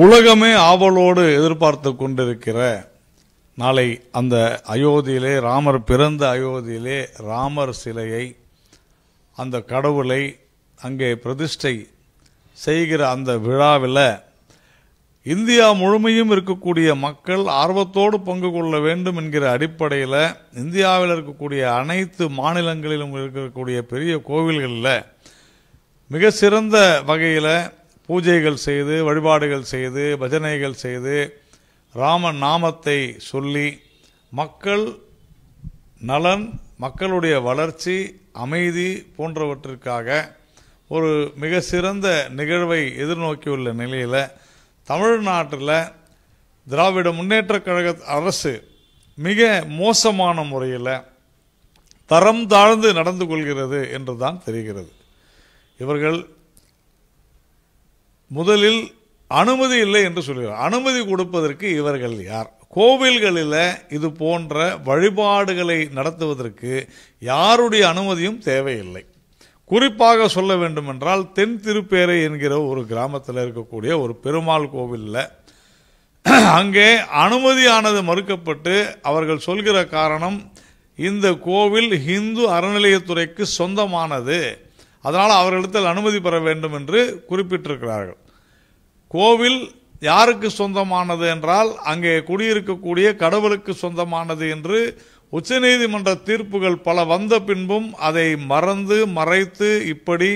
உலகமே ஆவலோடு எதிர்பார்த்து கொண்டிருக்கிற நாளை அந்த அயோத்தியிலே ராமர் பிறந்த அயோத்தியிலே ராமர் சிலையை அந்த கடவுளை அங்கே பிரதிஷ்டை செய்கிற அந்த விழாவில் இந்தியா முழுமையும் இருக்கக்கூடிய மக்கள் ஆர்வத்தோடு பங்கு கொள்ள வேண்டும் என்கிற அடிப்படையில் இந்தியாவில் இருக்கக்கூடிய அனைத்து மாநிலங்களிலும் இருக்கக்கூடிய பெரிய கோவில்களில் மிக சிறந்த வகையில் பூஜைகள் செய்து வழிபாடுகள் செய்து பஜனைகள் செய்து ராம நாமத்தை சொல்லி மக்கள் நலன் மக்களுடைய வளர்ச்சி அமைதி போன்றவற்றிற்காக ஒரு மிக சிறந்த நிகழ்வை எதிர்நோக்கியுள்ள நிலையில் தமிழ்நாட்டில் திராவிட முன்னேற்ற கழக அரசு மிக மோசமான முறையில் தரம் தாழ்ந்து நடந்து கொள்கிறது என்று தான் தெரிகிறது இவர்கள் முதலில் அனுமதி இல்லை என்று சொல்கிறார் அனுமதி கொடுப்பதற்கு இவர்கள் யார் கோவில்களில் இது போன்ற வழிபாடுகளை நடத்துவதற்கு யாருடைய அனுமதியும் தேவையில்லை குறிப்பாக சொல்ல வேண்டுமென்றால் தென் திருப்பேரை என்கிற ஒரு கிராமத்தில் இருக்கக்கூடிய ஒரு பெருமாள் கோவிலில் அங்கே அனுமதியானது மறுக்கப்பட்டு அவர்கள் சொல்கிற காரணம் இந்த கோவில் ஹிந்து அறநிலையத்துறைக்கு சொந்தமானது அதனால் அவர்களிடத்தில் அனுமதி பெற வேண்டும் என்று குறிப்பிட்டிருக்கிறார்கள் கோவில் யாருக்கு சொந்தமானது என்றால் அங்கே குடியிருக்கக்கூடிய கடவுளுக்கு சொந்தமானது என்று உச்சநீதிமன்ற தீர்ப்புகள் பல வந்த பின்பும் அதை மறந்து மறைத்து இப்படி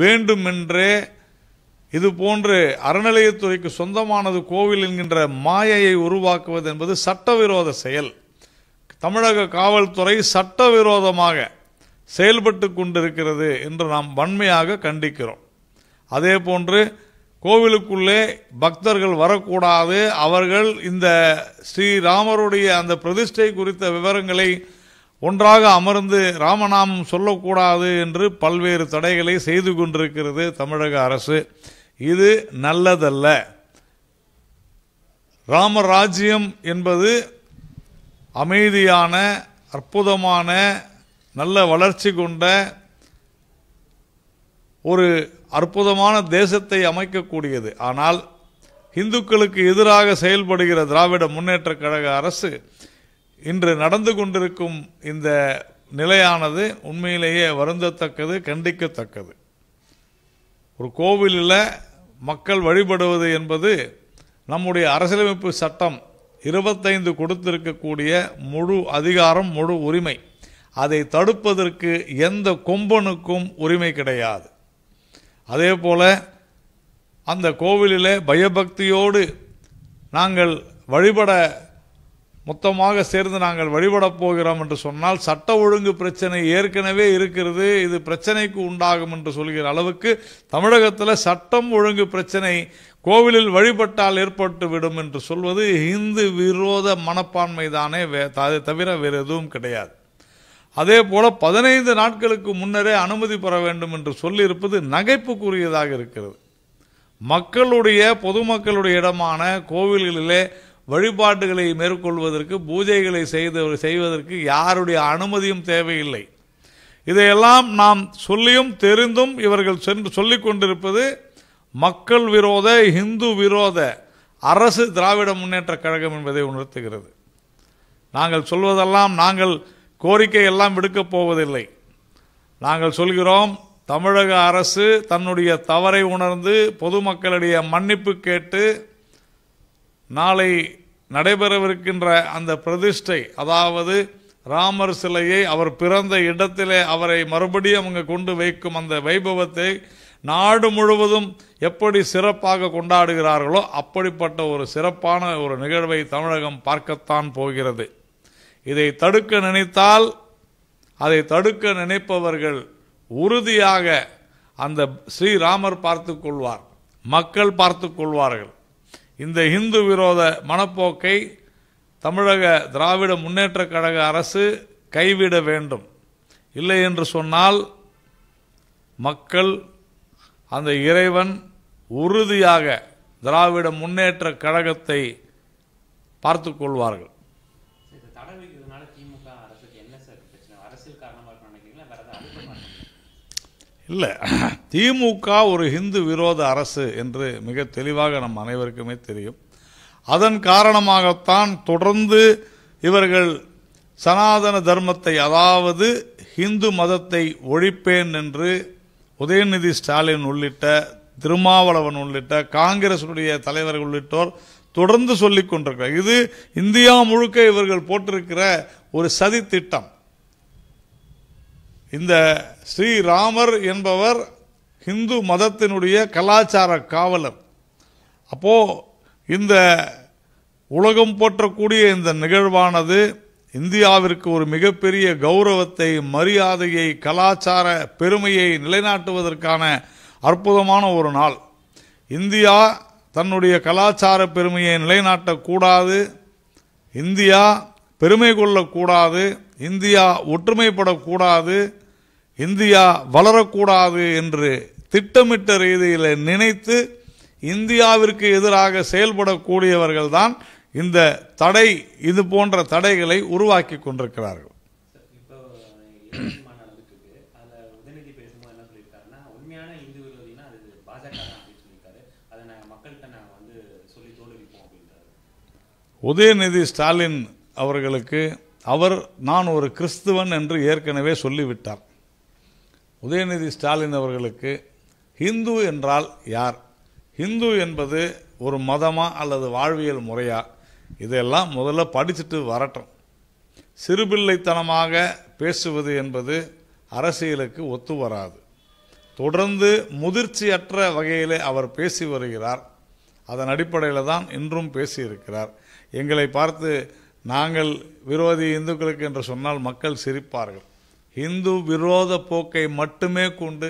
வேண்டுமென்றே இது போன்று அறநிலையத்துறைக்கு சொந்தமானது கோவில் என்கின்ற மாயையை உருவாக்குவது என்பது சட்டவிரோத செயல் தமிழக காவல்துறை சட்டவிரோதமாக செயல்பட்டு கொண்டிருக்கிறது என்று நாம் வன்மையாக கண்டிக்கிறோம் அதே போன்று கோவிலுக்குள்ளே பக்தர்கள் வரக்கூடாது அவர்கள் இந்த ஸ்ரீராமருடைய அந்த பிரதிஷ்டை குறித்த விவரங்களை ஒன்றாக அமர்ந்து ராமநாமம் சொல்லக்கூடாது என்று பல்வேறு தடைகளை செய்து கொண்டிருக்கிறது தமிழக அரசு இது நல்லதல்ல ராமராஜ்யம் என்பது அமைதியான அற்புதமான நல்ல வளர்ச்சி கொண்ட ஒரு அற்புதமான தேசத்தை அமைக்கக்கூடியது ஆனால் இந்துக்களுக்கு எதிராக செயல்படுகிற திராவிட முன்னேற்ற கழக அரசு இன்று நடந்து கொண்டிருக்கும் இந்த நிலையானது உண்மையிலேயே வருந்தத்தக்கது கண்டிக்கத்தக்கது ஒரு கோவிலில் மக்கள் வழிபடுவது என்பது நம்முடைய அரசியலமைப்பு சட்டம் இருபத்தைந்து கொடுத்திருக்கக்கூடிய முழு அதிகாரம் முழு உரிமை அதை தடுப்பதற்கு எந்த கொம்பனுக்கும் உரிமை கிடையாது அதே போல் அந்த கோவிலில் பயபக்தியோடு நாங்கள் வழிபட மொத்தமாக சேர்ந்து நாங்கள் வழிபடப் போகிறோம் என்று சொன்னால் சட்ட ஒழுங்கு பிரச்சனை ஏற்கனவே இருக்கிறது இது பிரச்சனைக்கு உண்டாகும் என்று சொல்கிற அளவுக்கு தமிழகத்தில் சட்டம் ஒழுங்கு பிரச்சனை கோவிலில் வழிபட்டால் ஏற்பட்டு விடும் என்று சொல்வது இந்து விரோத மனப்பான்மை தானே தவிர வேறு எதுவும் கிடையாது அதே போல் பதினைந்து நாட்களுக்கு முன்னரே அனுமதி பெற வேண்டும் என்று சொல்லியிருப்பது நகைப்புக்குரியதாக இருக்கிறது மக்களுடைய பொதுமக்களுடைய இடமான கோவில்களிலே வழிபாட்டுகளை மேற்கொள்வதற்கு பூஜைகளை செய்த செய்வதற்கு யாருடைய அனுமதியும் தேவையில்லை இதையெல்லாம் நாம் சொல்லியும் தெரிந்தும் இவர்கள் சென்று சொல்லி கொண்டிருப்பது மக்கள் விரோத இந்து விரோத அரசு திராவிட முன்னேற்ற கழகம் என்பதை உணர்த்துகிறது நாங்கள் சொல்வதெல்லாம் நாங்கள் கோரிக்கை எல்லாம் விடுக்கப் போவதில்லை நாங்கள் சொல்கிறோம் தமிழக அரசு தன்னுடைய தவறை உணர்ந்து பொதுமக்களுடைய மன்னிப்பு கேட்டு நாளை நடைபெறவிருக்கின்ற அந்த பிரதிஷ்டை அதாவது ராமர் சிலையை அவர் பிறந்த இடத்திலே அவரை மறுபடியும் அங்கு கொண்டு வைக்கும் அந்த வைபவத்தை நாடு முழுவதும் எப்படி சிறப்பாக கொண்டாடுகிறார்களோ அப்படிப்பட்ட ஒரு சிறப்பான ஒரு நிகழ்வை தமிழகம் பார்க்கத்தான் போகிறது இதை தடுக்க நினைத்தால் அதை தடுக்க நினைப்பவர்கள் உறுதியாக அந்த ஸ்ரீராமர் பார்த்து கொள்வார் மக்கள் பார்த்து கொள்வார்கள் இந்த இந்து விரோத மனப்போக்கை தமிழக திராவிட முன்னேற்ற கழக அரசு கைவிட வேண்டும் இல்லை என்று சொன்னால் மக்கள் அந்த இறைவன் உறுதியாக திராவிட முன்னேற்ற கழகத்தை பார்த்து கொள்வார்கள் தடை வைக்கிறதுனால திமுக அரசுக்கு என்ன சார் பிரச்சனை அரசியல் காரணமாக நினைக்கிறீங்களா வேற ஏதாவது இல்லை திமுக ஒரு ஹிந்து விரோத அரசு என்று மிக தெளிவாக நம் அனைவருக்குமே தெரியும் அதன் காரணமாகத்தான் தொடர்ந்து இவர்கள் சனாதன தர்மத்தை அதாவது ஹிந்து மதத்தை ஒழிப்பேன் என்று உதயநிதி ஸ்டாலின் உள்ளிட்ட திருமாவளவன் உள்ளிட்ட காங்கிரசுடைய தலைவர்கள் உள்ளிட்டோர் தொடர்ந்து சொல்லிக் கொண்டிருக்கிறார் இது இந்தியா முழுக்க இவர்கள் போட்டிருக்கிற ஒரு சதி திட்டம் இந்த ஸ்ரீராமர் என்பவர் ஹிந்து மதத்தினுடைய கலாச்சார காவலர் அப்போ இந்த உலகம் போற்றக்கூடிய இந்த நிகழ்வானது இந்தியாவிற்கு ஒரு மிகப்பெரிய கௌரவத்தை மரியாதையை கலாச்சார பெருமையை நிலைநாட்டுவதற்கான அற்புதமான ஒரு நாள் இந்தியா தன்னுடைய கலாச்சார பெருமையை நிலைநாட்டக்கூடாது இந்தியா பெருமை கொள்ளக்கூடாது இந்தியா ஒற்றுமைப்படக்கூடாது இந்தியா வளரக்கூடாது என்று திட்டமிட்ட ரீதியில் நினைத்து இந்தியாவிற்கு எதிராக செயல்படக்கூடியவர்கள்தான் இந்த தடை இது போன்ற தடைகளை உருவாக்கி கொண்டிருக்கிறார்கள் உதயநிதி ஸ்டாலின் அவர்களுக்கு அவர் நான் ஒரு கிறிஸ்துவன் என்று ஏற்கனவே சொல்லிவிட்டார் உதயநிதி ஸ்டாலின் அவர்களுக்கு ஹிந்து என்றால் யார் ஹிந்து என்பது ஒரு மதமா அல்லது வாழ்வியல் முறையா இதையெல்லாம் முதல்ல படிச்சுட்டு வரட்டும் சிறுபிள்ளைத்தனமாக பேசுவது என்பது அரசியலுக்கு ஒத்து வராது தொடர்ந்து முதிர்ச்சியற்ற வகையிலே அவர் பேசி வருகிறார் அதன் அடிப்படையில் தான் இன்றும் பேசியிருக்கிறார் எங்களை பார்த்து நாங்கள் விரோதி இந்துக்களுக்கு என்று சொன்னால் மக்கள் சிரிப்பார்கள் இந்து விரோத போக்கை மட்டுமே கொண்டு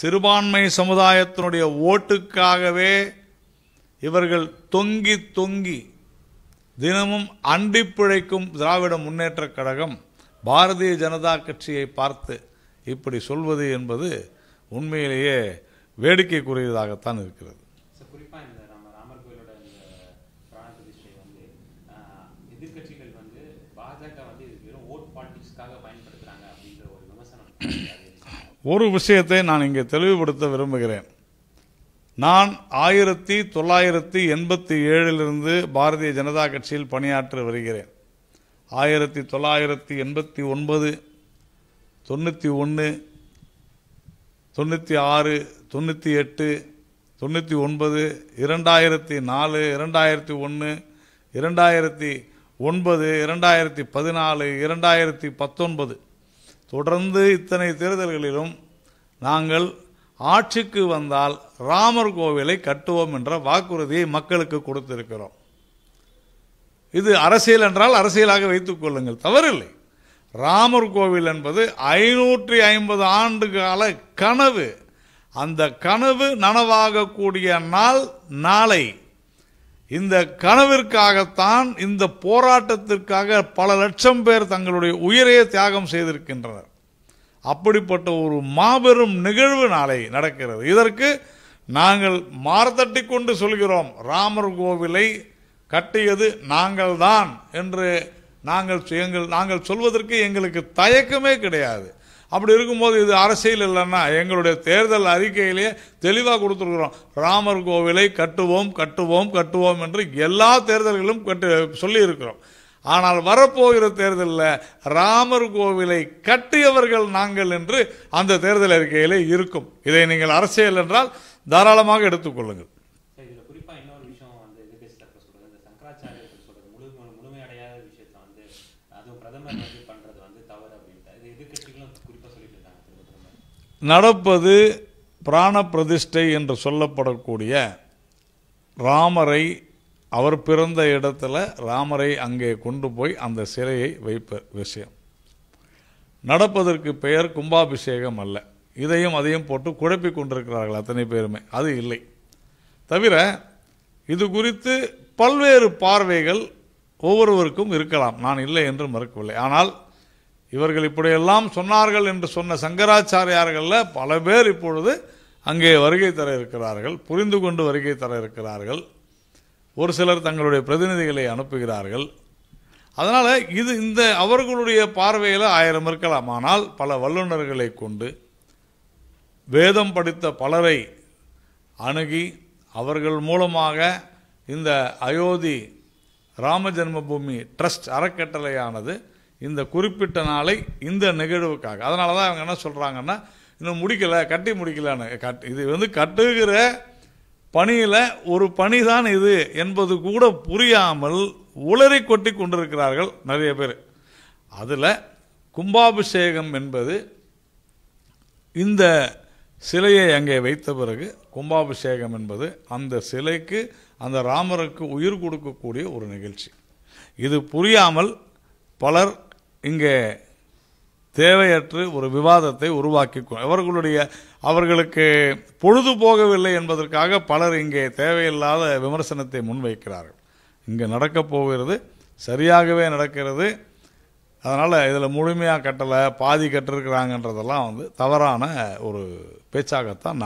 சிறுபான்மை சமுதாயத்தினுடைய ஓட்டுக்காகவே இவர்கள் தொங்கி தொங்கி தினமும் அண்டி பிழைக்கும் திராவிட முன்னேற்றக் கழகம் பாரதிய ஜனதா கட்சியை பார்த்து இப்படி சொல்வது என்பது உண்மையிலேயே வேடிக்கைக்குரியதாகத்தான் இருக்கிறது ஒரு விஷயத்தை நான் இங்கே தெளிவுபடுத்த விரும்புகிறேன் நான் ஆயிரத்தி தொள்ளாயிரத்தி எண்பத்தி ஏழிலிருந்து பாரதிய ஜனதா கட்சியில் பணியாற்றி வருகிறேன் ஆயிரத்தி தொள்ளாயிரத்தி எண்பத்தி ஒன்பது தொண்ணூற்றி ஒன்று தொண்ணூற்றி ஆறு தொண்ணூற்றி எட்டு தொண்ணூற்றி ஒன்பது இரண்டாயிரத்தி நாலு இரண்டாயிரத்தி ஒன்று இரண்டாயிரத்தி ஒன்பது இரண்டாயிரத்தி பதினாலு இரண்டாயிரத்தி பத்தொன்பது தொடர்ந்து இத்தனை தேர்தல்களிலும் நாங்கள் ஆட்சிக்கு வந்தால் ராமர் கோவிலை கட்டுவோம் என்ற வாக்குறுதியை மக்களுக்கு கொடுத்திருக்கிறோம் இது அரசியல் என்றால் அரசியலாக வைத்துக் கொள்ளுங்கள் தவறில்லை ராமர் கோவில் என்பது ஐநூற்றி ஐம்பது ஆண்டு கால கனவு அந்த கனவு நனவாகக்கூடிய நாள் நாளை இந்த கனவிற்காகத்தான் இந்த போராட்டத்திற்காக பல லட்சம் பேர் தங்களுடைய உயிரையே தியாகம் செய்திருக்கின்றனர் அப்படிப்பட்ட ஒரு மாபெரும் நிகழ்வு நாளை நடக்கிறது இதற்கு நாங்கள் மார்த்தட்டி கொண்டு சொல்கிறோம் ராமர் கோவிலை கட்டியது நாங்கள்தான் என்று நாங்கள் எங்கள் நாங்கள் சொல்வதற்கு எங்களுக்கு தயக்கமே கிடையாது அப்படி இருக்கும்போது இது அரசியல் இல்லைன்னா எங்களுடைய தேர்தல் அறிக்கையிலேயே தெளிவாக கொடுத்துருக்குறோம் ராமர் கோவிலை கட்டுவோம் கட்டுவோம் கட்டுவோம் என்று எல்லா தேர்தல்களும் கட்டு சொல்லியிருக்கிறோம் ஆனால் வரப்போகிற தேர்தலில் ராமர் கோவிலை கட்டியவர்கள் நாங்கள் என்று அந்த தேர்தல் அறிக்கையிலே இருக்கும் இதை நீங்கள் அரசியல் என்றால் தாராளமாக எடுத்துக்கொள்ளுங்கள் நடப்பது பிராண பிரதிஷ்டை என்று சொல்லப்படக்கூடிய ராமரை அவர் பிறந்த இடத்துல ராமரை அங்கே கொண்டு போய் அந்த சிலையை வைப்ப விஷயம் நடப்பதற்கு பெயர் கும்பாபிஷேகம் அல்ல இதையும் அதையும் போட்டு குழப்பி கொண்டிருக்கிறார்கள் அத்தனை பேருமே அது இல்லை தவிர இது குறித்து பல்வேறு பார்வைகள் ஒவ்வொருவருக்கும் இருக்கலாம் நான் இல்லை என்று மறுக்கவில்லை ஆனால் இவர்கள் இப்படியெல்லாம் சொன்னார்கள் என்று சொன்ன சங்கராச்சாரியார்களில் பல பேர் இப்பொழுது அங்கே வருகை தர இருக்கிறார்கள் புரிந்து கொண்டு வருகை தர இருக்கிறார்கள் ஒரு சிலர் தங்களுடைய பிரதிநிதிகளை அனுப்புகிறார்கள் அதனால் இது இந்த அவர்களுடைய பார்வையில் ஆயிரம் இருக்கலாம் ஆனால் பல வல்லுநர்களை கொண்டு வேதம் படித்த பலரை அணுகி அவர்கள் மூலமாக இந்த அயோத்தி ராம ட்ரஸ்ட் அறக்கட்டளையானது இந்த குறிப்பிட்ட நாளை இந்த நிகழ்வுக்காக அதனால தான் அவங்க என்ன சொல்கிறாங்கன்னா இன்னும் முடிக்கலை கட்டி முடிக்கலான்னு கட் இது வந்து கட்டுகிற பணியில் ஒரு பணி தான் இது என்பது கூட புரியாமல் உளறி கொட்டி கொண்டிருக்கிறார்கள் நிறைய பேர் அதில் கும்பாபிஷேகம் என்பது இந்த சிலையை அங்கே வைத்த பிறகு கும்பாபிஷேகம் என்பது அந்த சிலைக்கு அந்த ராமருக்கு உயிர் கொடுக்கக்கூடிய ஒரு நிகழ்ச்சி இது புரியாமல் பலர் இங்கே தேவையற்று ஒரு விவாதத்தை உருவாக்கி அவர்களுடைய அவர்களுக்கு பொழுது போகவில்லை என்பதற்காக பலர் இங்கே தேவையில்லாத விமர்சனத்தை முன்வைக்கிறார்கள் இங்கே நடக்கப் போகிறது சரியாகவே நடக்கிறது அதனால் இதில் முழுமையாக கட்டலை பாதி கட்டிருக்கிறாங்கன்றதெல்லாம் வந்து தவறான ஒரு பேச்சாகத்தான் நான்